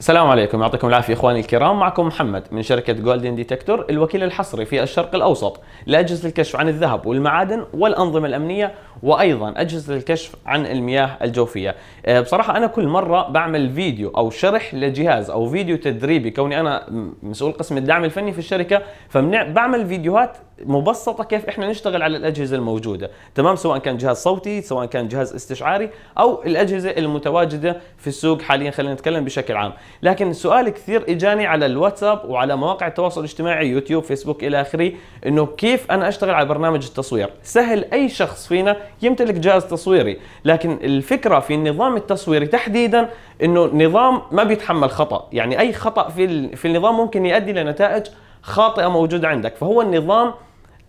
السلام عليكم يعطيكم العافيه اخواني الكرام معكم محمد من شركه جولدن ديتكتور الوكيل الحصري في الشرق الاوسط لاجهزه الكشف عن الذهب والمعادن والانظمه الامنيه وايضا اجهزه الكشف عن المياه الجوفيه آه، بصراحه انا كل مره بعمل فيديو او شرح لجهاز او فيديو تدريبي كوني انا مسؤول قسم الدعم الفني في الشركه فبعمل فيديوهات مبسطه كيف احنا نشتغل على الاجهزه الموجوده تمام سواء كان جهاز صوتي سواء كان جهاز استشعاري او الاجهزه المتواجده في السوق حاليا خلينا نتكلم بشكل عام لكن السؤال كثير اجاني على الواتساب وعلى مواقع التواصل الاجتماعي يوتيوب فيسبوك الى اخره انه كيف انا اشتغل على برنامج التصوير سهل اي شخص فينا يمتلك جهاز تصويري لكن الفكره في النظام التصويري تحديدا انه نظام ما بيتحمل خطا يعني اي خطا في في النظام ممكن يؤدي لنتائج خاطئه موجوده عندك فهو النظام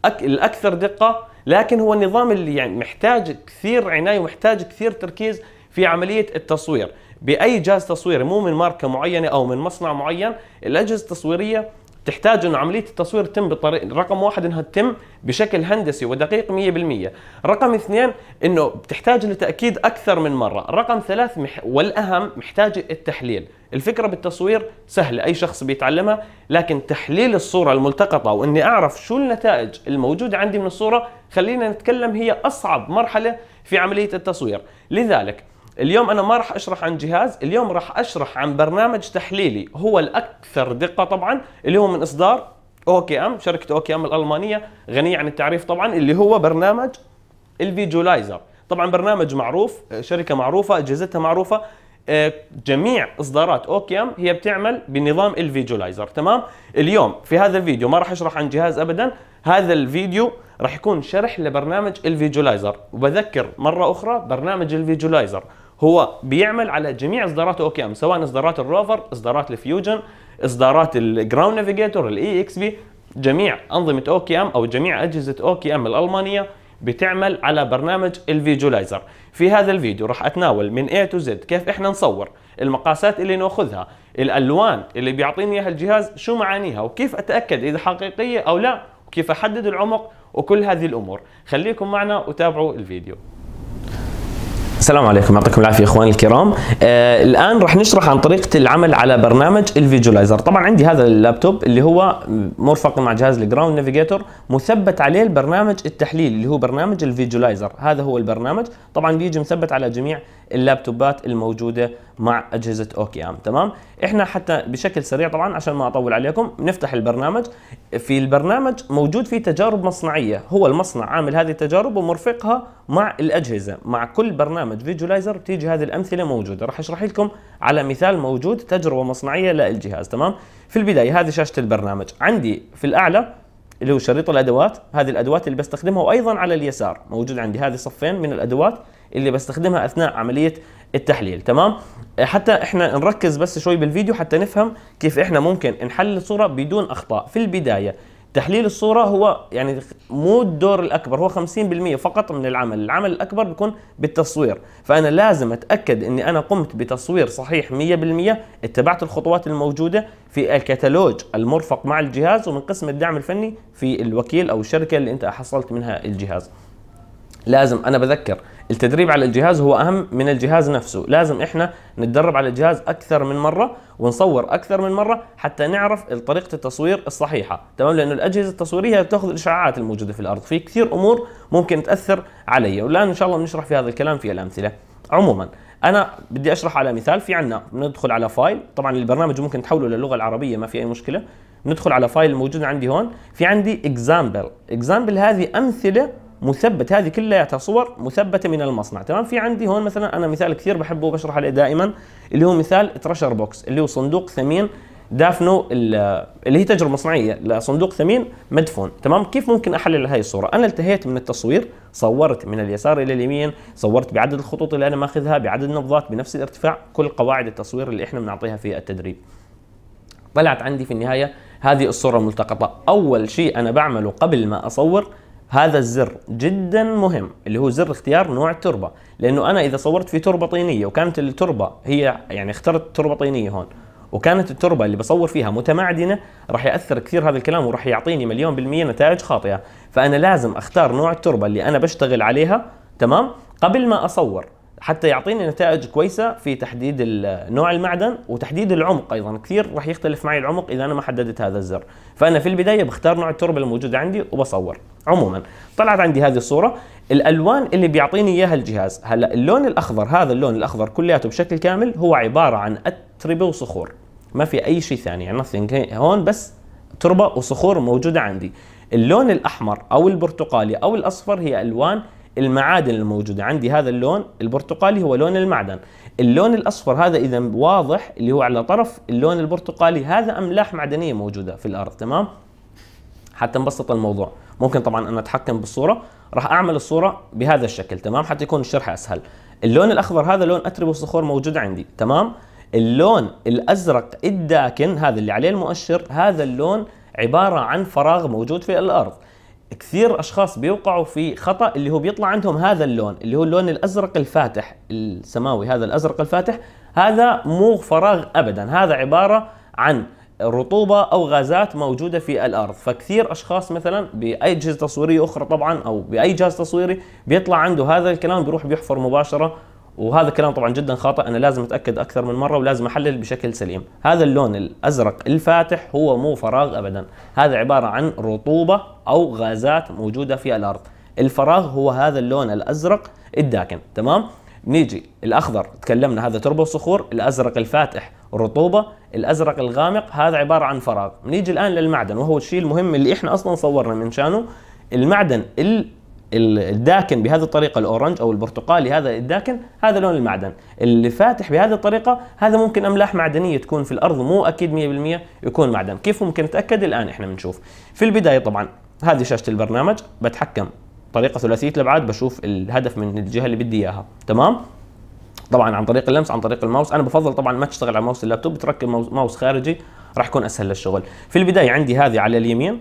الاكثر دقه لكن هو النظام اللي يعني محتاج كثير عنايه ومحتاج كثير تركيز في عمليه التصوير باي جهاز تصويري مو من ماركه معينه او من مصنع معين الاجهزه التصويريه تحتاج انه عمليه التصوير تتم بطريقه رقم واحد انها تتم بشكل هندسي ودقيق 100% رقم اثنين انه بتحتاج لتاكيد اكثر من مره رقم ثلاث مح... والاهم محتاج التحليل الفكره بالتصوير سهله اي شخص بيتعلمها لكن تحليل الصوره الملتقطه واني اعرف شو النتائج الموجوده عندي من الصوره خلينا نتكلم هي اصعب مرحله في عمليه التصوير لذلك اليوم انا ما راح اشرح عن جهاز اليوم راح اشرح عن برنامج تحليلي هو الاكثر دقه طبعا اللي هو من اصدار اوكي ام شركه اوكي ام الالمانيه غنيه عن التعريف طبعا اللي هو برنامج الفيجولايزر طبعا برنامج معروف شركه معروفه اجهزتها معروفه آه، جميع اصدارات اوكي ام هي بتعمل بنظام الفيجولايزر تمام اليوم في هذا الفيديو ما راح اشرح عن جهاز ابدا هذا الفيديو راح يكون شرح لبرنامج الفيجولايزر وبذكر مره اخرى برنامج الفيجولايزر هو بيعمل على جميع اصدارات اوكي ام سواء اصدارات الروفر اصدارات الفيوجن اصدارات الجراوند نافيجيتور الاي اكس بي جميع انظمه اوكي ام او جميع اجهزه اوكي ام الالمانيه بتعمل على برنامج الفيجولايزر في هذا الفيديو راح اتناول من اي تو زد كيف احنا نصور المقاسات اللي ناخذها الالوان اللي بيعطيني اياها الجهاز شو معانيها وكيف اتاكد اذا حقيقيه او لا وكيف احدد العمق وكل هذه الامور خليكم معنا وتابعوا الفيديو السلام عليكم يعطيكم العافيه اخواني الكرام آه الان راح نشرح عن طريقه العمل على برنامج الفيجوالايزر طبعا عندي هذا اللابتوب اللي هو مرفق مع جهاز الجراوند نافيجيتور مثبت عليه البرنامج التحليل اللي هو برنامج الفيجوالايزر هذا هو البرنامج طبعا بيجي مثبت على جميع اللابتوبات الموجوده مع اجهزه اوكيام تمام احنا حتى بشكل سريع طبعا عشان ما اطول عليكم نفتح البرنامج في البرنامج موجود فيه تجارب مصنعيه هو المصنع عامل هذه التجارب ومرفقها مع الاجهزه مع كل برنامج فيجولايزر بتيجي هذه الامثله موجوده راح اشرح لكم على مثال موجود تجربه مصنعيه للجهاز تمام في البدايه هذه شاشه البرنامج عندي في الاعلى اللي هو شريط الادوات هذه الادوات اللي بستخدمها وايضا على اليسار موجود عندي هذه صفين من الادوات اللي بستخدمها اثناء عمليه التحليل تمام آه، حتى احنا نركز بس شوي بالفيديو حتى نفهم كيف احنا ممكن نحلل الصوره بدون اخطاء في البدايه تحليل الصورة هو يعني مو الدور الأكبر هو 50% فقط من العمل العمل الأكبر بيكون بالتصوير فأنا لازم أتأكد أني أنا قمت بتصوير صحيح 100% اتبعت الخطوات الموجودة في الكتالوج المرفق مع الجهاز ومن قسم الدعم الفني في الوكيل أو الشركة اللي أنت حصلت منها الجهاز لازم انا بذكر التدريب على الجهاز هو اهم من الجهاز نفسه لازم احنا نتدرب على الجهاز اكثر من مره ونصور اكثر من مره حتى نعرف طريقه التصوير الصحيحه تمام لانه الاجهزه التصويريه بتاخذ الاشعاعات الموجوده في الارض في كثير امور ممكن تاثر علي والان ان شاء الله بنشرح في هذا الكلام في الامثله عموما انا بدي اشرح على مثال في عندنا بندخل على فايل طبعا البرنامج ممكن تحوله للغه العربيه ما في اي مشكله ندخل على فايل موجود عندي هون في عندي اكزامبل اكزامبل هذه امثله مثبت هذه كلها صور مثبته من المصنع تمام في عندي هون مثلا انا مثال كثير بحبه وبشرح عليه دائما اللي هو مثال ترشر بوكس اللي هو صندوق ثمين دافنه اللي هي تجربه مصنعيه لصندوق ثمين مدفون تمام كيف ممكن احلل هاي الصوره انا التهيت من التصوير صورت من اليسار الى اليمين صورت بعدد الخطوط اللي انا ماخذها بعدد النبضات بنفس الارتفاع كل قواعد التصوير اللي احنا بنعطيها في التدريب طلعت عندي في النهايه هذه الصوره الملتقطه اول شيء انا بعمله قبل ما اصور هذا الزر جدا مهم اللي هو زر اختيار نوع التربه لانه انا اذا صورت في تربه طينيه وكانت التربه هي يعني اخترت تربه طينيه هون وكانت التربه اللي بصور فيها متمعدنه راح ياثر كثير هذا الكلام وراح يعطيني مليون بالميه نتائج خاطئه فانا لازم اختار نوع التربه اللي انا بشتغل عليها تمام قبل ما اصور حتى يعطيني نتائج كويسه في تحديد نوع المعدن وتحديد العمق ايضا كثير راح يختلف معي العمق اذا انا ما حددت هذا الزر فانا في البدايه بختار نوع التربه الموجوده عندي وبصور عموما طلعت عندي هذه الصوره الالوان اللي بيعطيني اياها الجهاز هلا اللون الاخضر هذا اللون الاخضر كلياته بشكل كامل هو عباره عن اتربه وصخور ما في اي شيء ثاني يعني هون بس تربه وصخور موجوده عندي اللون الاحمر او البرتقالي او الاصفر هي الوان المعادن الموجوده عندي هذا اللون البرتقالي هو لون المعدن اللون الاصفر هذا اذا واضح اللي هو على طرف اللون البرتقالي هذا املاح معدنيه موجوده في الارض تمام حتى نبسط الموضوع ممكن طبعا انا اتحكم بالصوره راح اعمل الصوره بهذا الشكل تمام حتى يكون الشرح اسهل اللون الاخضر هذا لون اتربه الصخور موجود عندي تمام اللون الازرق الداكن هذا اللي عليه المؤشر هذا اللون عباره عن فراغ موجود في الارض كثير اشخاص بيوقعوا في خطا اللي هو بيطلع عندهم هذا اللون اللي هو اللون الازرق الفاتح السماوي هذا الازرق الفاتح هذا مو فراغ ابدا هذا عباره عن رطوبه او غازات موجوده في الارض فكثير اشخاص مثلا باي جهاز تصويريه اخرى طبعا او باي جهاز تصويري بيطلع عنده هذا الكلام بيروح بيحفر مباشره وهذا كلام طبعا جدا خاطئ انا لازم اتاكد اكثر من مره ولازم احلل بشكل سليم هذا اللون الازرق الفاتح هو مو فراغ ابدا هذا عباره عن رطوبه او غازات موجوده في الارض الفراغ هو هذا اللون الازرق الداكن تمام نيجي الاخضر تكلمنا هذا تربه صخور الازرق الفاتح رطوبه الازرق الغامق هذا عباره عن فراغ نيجي الان للمعدن وهو الشيء المهم اللي احنا اصلا صورنا من شانه المعدن الداكن بهذه الطريقه الاورنج او البرتقالي هذا الداكن هذا لون المعدن اللي فاتح بهذه الطريقه هذا ممكن املاح معدنيه تكون في الارض مو اكيد 100% يكون معدن كيف ممكن نتاكد الان احنا بنشوف في البدايه طبعا هذه شاشه البرنامج بتحكم طريقه ثلاثيه الابعاد بشوف الهدف من الجهه اللي بدي اياها تمام طبعا عن طريق اللمس عن طريق الماوس انا بفضل طبعا ما تشتغل على ماوس اللابتوب تركب ماوس خارجي راح يكون اسهل للشغل في البدايه عندي هذه على اليمين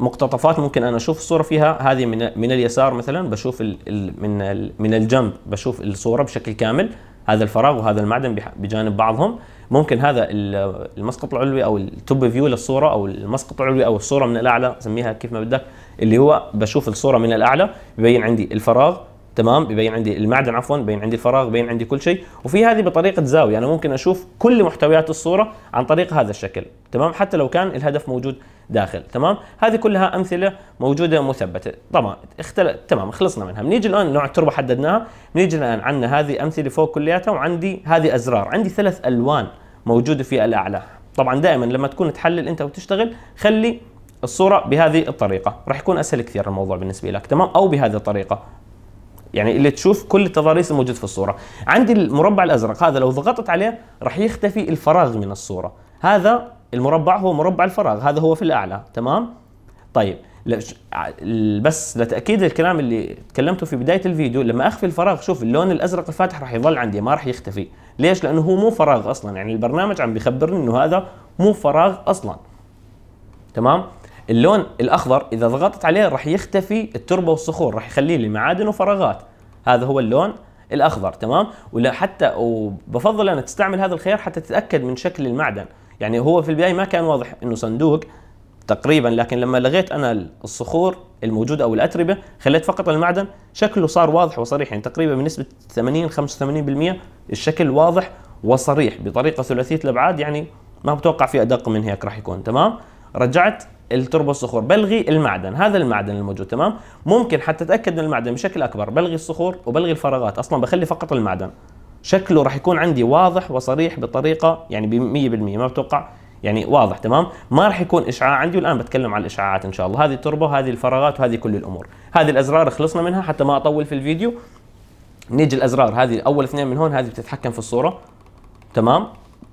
مقتطفات ممكن انا اشوف الصوره فيها هذه من من اليسار مثلا بشوف الـ الـ من الـ من الجنب بشوف الصوره بشكل كامل هذا الفراغ وهذا المعدن بجانب بعضهم ممكن هذا المسقط العلوي او التوب فيو للصوره او المسقط العلوي او الصوره من الاعلى سميها كيف ما بدك اللي هو بشوف الصوره من الاعلى يبين عندي الفراغ تمام يبين عندي المعدن عفوا يبين عندي الفراغ يبين عندي كل شيء وفي هذه بطريقه زاويه انا ممكن اشوف كل محتويات الصوره عن طريق هذا الشكل تمام حتى لو كان الهدف موجود داخل تمام هذه كلها امثله موجوده مثبته طبعا اختل... تمام خلصنا منها بنيجي الان نوع التربه حددناها بنيجي الان عندنا هذه امثله فوق كلياتها وعندي هذه ازرار عندي ثلاث الوان موجوده في الاعلى طبعا دائما لما تكون تحلل انت وتشتغل خلي الصوره بهذه الطريقه راح يكون اسهل كثير الموضوع بالنسبه لك تمام او بهذه الطريقه يعني اللي تشوف كل التضاريس الموجود في الصوره عندي المربع الازرق هذا لو ضغطت عليه راح يختفي الفراغ من الصوره هذا المربع هو مربع الفراغ هذا هو في الاعلى تمام طيب بس لتاكيد الكلام اللي تكلمته في بدايه الفيديو لما اخفي الفراغ شوف اللون الازرق الفاتح راح يظل عندي ما راح يختفي ليش لانه هو مو فراغ اصلا يعني البرنامج عم بيخبرني انه هذا مو فراغ اصلا تمام اللون الاخضر اذا ضغطت عليه راح يختفي التربه والصخور راح يخليه لي معادن وفراغات هذا هو اللون الاخضر تمام ولا حتى وبفضل انا تستعمل هذا الخيار حتى تتاكد من شكل المعدن يعني هو في البدايه ما كان واضح انه صندوق تقريبا لكن لما لغيت انا الصخور الموجوده او الاتربه خليت فقط المعدن شكله صار واضح وصريح يعني تقريبا بنسبه 80 85% الشكل واضح وصريح بطريقه ثلاثيه الابعاد يعني ما بتوقع في ادق من هيك راح يكون تمام رجعت التربه الصخور بلغي المعدن هذا المعدن الموجود تمام ممكن حتى اتاكد من المعدن بشكل اكبر بلغي الصخور وبلغي الفراغات اصلا بخلي فقط المعدن شكله راح يكون عندي واضح وصريح بطريقه يعني ب 100% ما بتوقع يعني واضح تمام ما راح يكون اشعاع عندي والان بتكلم عن الاشعاعات ان شاء الله هذه التربه وهذه الفراغات وهذه كل الامور هذه الازرار خلصنا منها حتى ما اطول في الفيديو نيجي الازرار هذه اول اثنين من هون هذه بتتحكم في الصوره تمام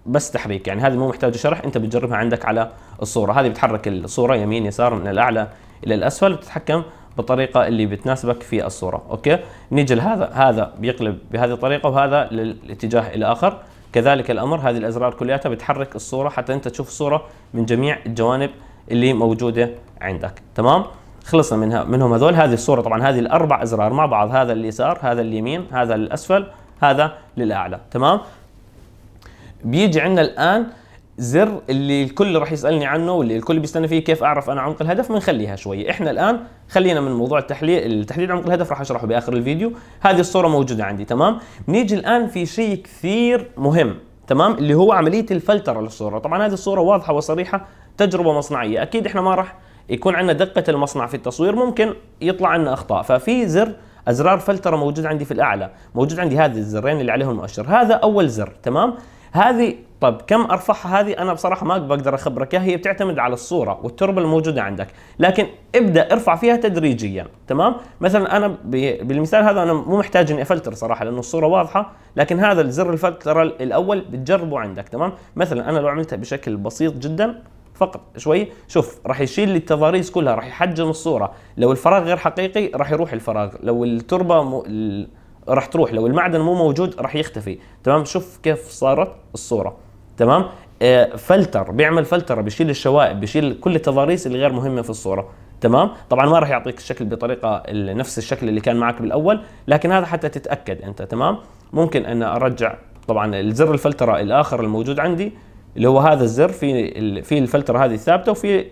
بس تحريك يعني هذه مو محتاجه شرح انت بتجربها عندك على الصوره هذه بتحرك الصوره يمين يسار من الاعلى الى الاسفل بتتحكم بالطريقه اللي بتناسبك في الصوره اوكي نيجي لهذا هذا بيقلب بهذه الطريقه وهذا للاتجاه الاخر كذلك الامر هذه الازرار كلياتها بتحرك الصوره حتى انت تشوف الصوره من جميع الجوانب اللي موجوده عندك تمام خلصنا منها منهم هذول هذه الصوره طبعا هذه الاربع ازرار مع بعض هذا اليسار هذا اليمين هذا للاسفل هذا للاعلى تمام بيجي عندنا الان زر اللي الكل راح يسالني عنه واللي الكل بيستنى فيه كيف اعرف انا عمق الهدف بنخليها شوي احنا الان خلينا من موضوع التحليل التحليل عمق الهدف راح اشرحه باخر الفيديو هذه الصوره موجوده عندي تمام بنيجي الان في شيء كثير مهم تمام اللي هو عمليه الفلتره للصوره طبعا هذه الصوره واضحه وصريحه تجربه مصنعيه اكيد احنا ما راح يكون عندنا دقه المصنع في التصوير ممكن يطلع عندنا اخطاء ففي زر ازرار فلتره موجود عندي في الاعلى موجود عندي هذه الزرين اللي عليهم المؤشر هذا اول زر تمام هذه طب كم ارفعها هذه انا بصراحه ما بقدر اخبرك اياها هي بتعتمد على الصوره والتربه الموجوده عندك لكن ابدا ارفع فيها تدريجيا تمام مثلا انا بالمثال هذا انا مو محتاج اني افلتر صراحه لانه الصوره واضحه لكن هذا الزر الفلتر الاول بتجربه عندك تمام مثلا انا لو عملتها بشكل بسيط جدا فقط شوي شوف راح يشيل لي التضاريس كلها راح يحجم الصوره لو الفراغ غير حقيقي راح يروح الفراغ لو التربه راح تروح لو المعدن مو موجود راح يختفي تمام شوف كيف صارت الصوره تمام آه فلتر بيعمل فلتره بيشيل الشوائب بيشيل كل التضاريس اللي غير مهمه في الصوره تمام طبعا ما راح يعطيك الشكل بطريقه نفس الشكل اللي كان معك بالاول لكن هذا حتى تتاكد انت تمام ممكن ان ارجع طبعا الزر الفلتره الاخر الموجود عندي اللي هو هذا الزر في في الفلتره هذه الثابته وفي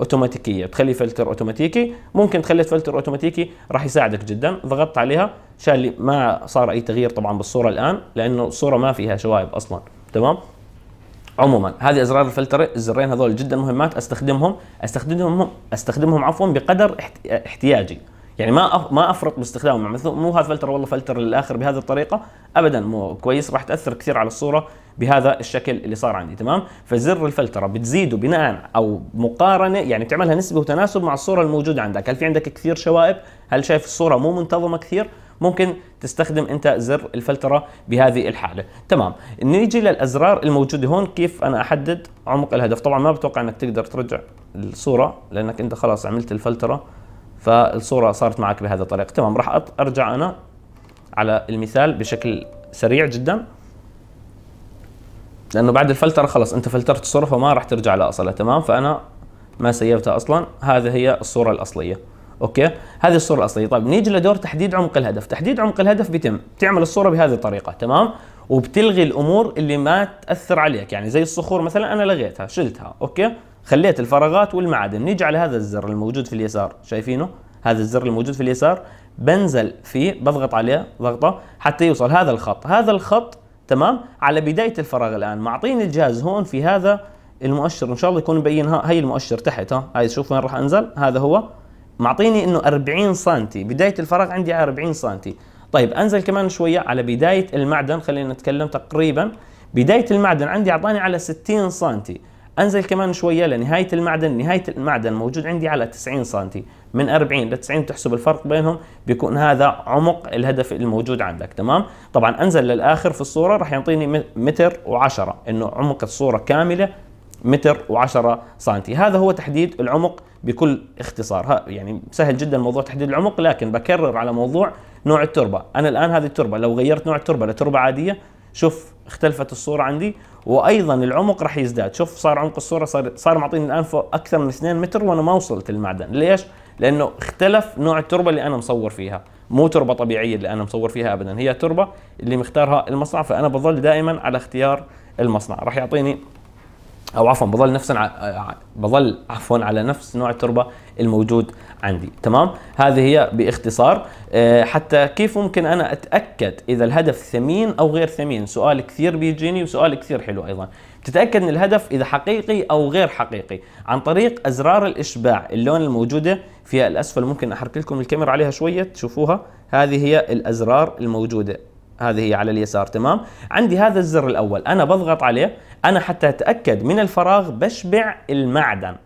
اوتوماتيكيه تخلي فلتر اوتوماتيكي ممكن تخلي فلتر اوتوماتيكي راح يساعدك جدا ضغطت عليها شال ما صار اي تغيير طبعا بالصوره الان لانه الصوره ما فيها شوائب اصلا تمام عموما هذه ازرار الفلتر الزرين هذول جدا مهمات استخدمهم استخدمهم استخدمهم عفوا بقدر احتياجي يعني ما ما افرط باستخدامه مع يعني مثل مو هذا فلتر والله فلتر للاخر بهذه الطريقه ابدا مو كويس راح تاثر كثير على الصوره بهذا الشكل اللي صار عندي تمام فزر الفلتره بتزيده بناء او مقارنه يعني بتعملها نسبه وتناسب مع الصوره الموجوده عندك هل في عندك كثير شوائب هل شايف الصوره مو منتظمه كثير ممكن تستخدم انت زر الفلتره بهذه الحاله تمام نيجي للازرار الموجوده هون كيف انا احدد عمق الهدف طبعا ما بتوقع انك تقدر ترجع الصوره لانك انت خلاص عملت الفلتره فالصوره صارت معك بهذا الطريقه تمام راح ارجع انا على المثال بشكل سريع جدا لانه بعد الفلتره خلص انت فلترت الصوره فما راح ترجع لاصلها تمام فانا ما سيبتها اصلا هذه هي الصوره الاصليه اوكي هذه الصوره الاصليه طيب نيجي لدور تحديد عمق الهدف تحديد عمق الهدف بيتم تعمل الصوره بهذه الطريقه تمام وبتلغي الامور اللي ما تاثر عليك يعني زي الصخور مثلا انا لغيتها شلتها اوكي خليت الفراغات والمعادن نيجي على هذا الزر الموجود في اليسار شايفينه هذا الزر الموجود في اليسار بنزل فيه بضغط عليه ضغطه حتى يوصل هذا الخط هذا الخط تمام على بدايه الفراغ الان معطيني الجهاز هون في هذا المؤشر ان شاء الله يكون مبين هاي المؤشر تحت ها هاي شوف وين راح انزل هذا هو معطيني انه 40 سم بدايه الفراغ عندي على 40 سم طيب انزل كمان شويه على بدايه المعدن خلينا نتكلم تقريبا بدايه المعدن عندي اعطاني على 60 سم انزل كمان شويه لنهايه المعدن نهايه المعدن موجود عندي على 90 سم من 40 ل 90 تحسب الفرق بينهم بيكون هذا عمق الهدف الموجود عندك تمام طبعا انزل للاخر في الصوره راح يعطيني متر و10 انه عمق الصوره كامله متر و10 سم هذا هو تحديد العمق بكل اختصار يعني سهل جدا موضوع تحديد العمق لكن بكرر على موضوع نوع التربه انا الان هذه التربه لو غيرت نوع التربه لتربه عاديه شوف اختلفت الصوره عندي وايضا العمق راح يزداد شوف صار عمق الصوره صار صار معطيني الان فوق اكثر من 2 متر وانا ما وصلت المعدن ليش لانه اختلف نوع التربه اللي انا مصور فيها مو تربه طبيعيه اللي انا مصور فيها ابدا هي تربه اللي مختارها المصنع فانا بظل دائما على اختيار المصنع راح يعطيني او عفوا بظل نفسا بظل عفوا على نفس نوع التربه الموجود عندي تمام هذه هي باختصار آه، حتى كيف ممكن انا اتاكد اذا الهدف ثمين او غير ثمين سؤال كثير بيجيني وسؤال كثير حلو ايضا بتتاكد من الهدف اذا حقيقي او غير حقيقي عن طريق ازرار الاشباع اللون الموجوده في الاسفل ممكن احرك لكم الكاميرا عليها شويه تشوفوها هذه هي الازرار الموجوده هذه هي على اليسار تمام عندي هذا الزر الاول انا بضغط عليه انا حتى اتاكد من الفراغ بشبع المعدن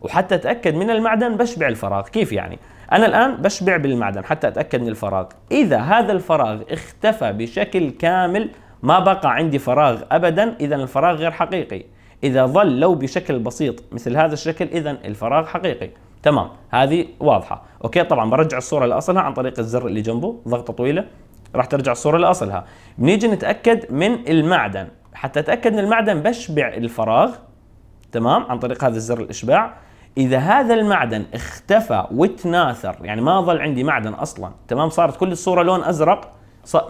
وحتى اتاكد من المعدن بشبع الفراغ كيف يعني انا الان بشبع بالمعدن حتى اتاكد من الفراغ اذا هذا الفراغ اختفى بشكل كامل ما بقى عندي فراغ ابدا اذا الفراغ غير حقيقي اذا ظل لو بشكل بسيط مثل هذا الشكل اذا الفراغ حقيقي تمام هذه واضحه اوكي طبعا برجع الصوره لاصلها عن طريق الزر اللي جنبه ضغطه طويله راح ترجع الصوره لاصلها بنيجي نتاكد من المعدن حتى اتاكد من المعدن بشبع الفراغ تمام عن طريق هذا الزر الاشباع اذا هذا المعدن اختفى وتناثر يعني ما ظل عندي معدن اصلا تمام صارت كل الصوره لون ازرق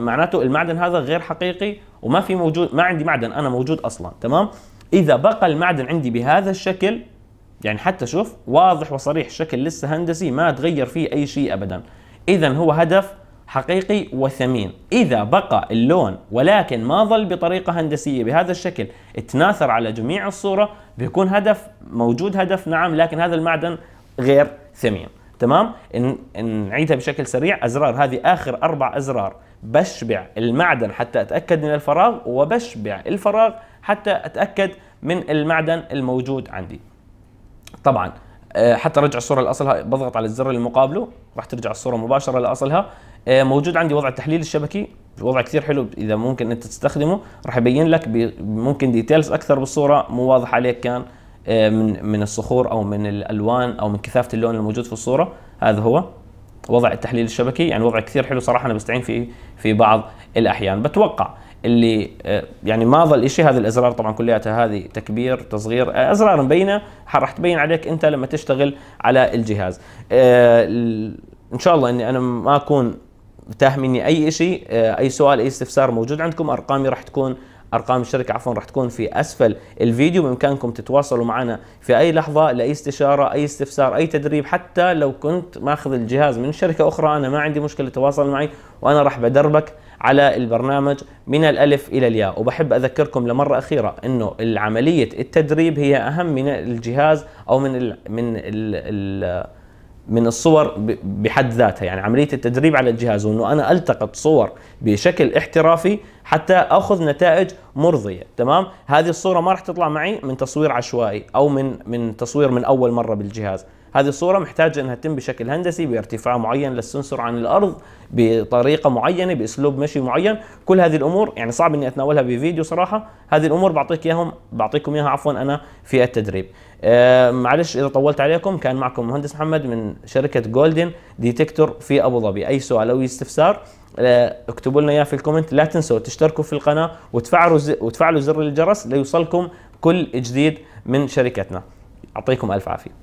معناته المعدن هذا غير حقيقي وما في موجود ما عندي معدن انا موجود اصلا تمام اذا بقى المعدن عندي بهذا الشكل يعني حتى شوف واضح وصريح الشكل لسه هندسي ما تغير فيه اي شيء ابدا اذا هو هدف حقيقي وثمين إذا بقى اللون ولكن ما ظل بطريقة هندسية بهذا الشكل تناثر على جميع الصورة بيكون هدف موجود هدف نعم لكن هذا المعدن غير ثمين تمام نعيدها بشكل سريع أزرار هذه آخر أربع أزرار بشبع المعدن حتى أتأكد من الفراغ وبشبع الفراغ حتى أتأكد من المعدن الموجود عندي طبعا آه، حتى رجع الصورة لأصلها بضغط على الزر المقابله راح ترجع الصورة مباشرة لأصلها آه، موجود عندي وضع التحليل الشبكي وضع كثير حلو اذا ممكن انت تستخدمه راح يبين لك ممكن ديتيلز اكثر بالصوره مو واضح عليك كان آه، من من الصخور او من الالوان او من كثافه اللون الموجود في الصوره هذا هو وضع التحليل الشبكي يعني وضع كثير حلو صراحه انا بستعين فيه في بعض الاحيان بتوقع اللي آه، يعني ما ظل شيء هذه الازرار طبعا كلياتها هذه تكبير تصغير ازرار مبينه راح تبين عليك انت لما تشتغل على الجهاز ان شاء الله اني انا ما اكون متاح مني اي شيء آه، اي سؤال اي استفسار موجود عندكم ارقامي راح تكون ارقام الشركه عفوا راح تكون في اسفل الفيديو بامكانكم تتواصلوا معنا في اي لحظه لاي استشاره اي استفسار اي تدريب حتى لو كنت ماخذ الجهاز من شركه اخرى انا ما عندي مشكله تواصل معي وانا راح بدربك على البرنامج من الالف الى الياء وبحب اذكركم لمره اخيره انه عمليه التدريب هي اهم من الجهاز او من الـ من ال ال من الصور بحد ذاتها يعني عملية التدريب على الجهاز وأنه أنا ألتقط صور بشكل احترافي حتى أخذ نتائج مرضية تمام هذه الصورة ما راح تطلع معي من تصوير عشوائي أو من من تصوير من أول مرة بالجهاز هذه الصورة محتاجة أنها تتم بشكل هندسي بارتفاع معين للسنسور عن الأرض بطريقة معينة بأسلوب مشي معين كل هذه الأمور يعني صعب أني أتناولها بفيديو صراحة هذه الأمور بعطيك إياهم بعطيكم إياها عفوا أنا في التدريب آه، معلش اذا طولت عليكم كان معكم مهندس محمد من شركه جولدن ديتكتور في ابو ظبي اي سؤال او استفسار آه، اكتبوا لنا اياه في الكومنت لا تنسوا تشتركوا في القناه وتفعلوا زر وتفعلوا زر الجرس ليوصلكم كل جديد من شركتنا يعطيكم الف عافيه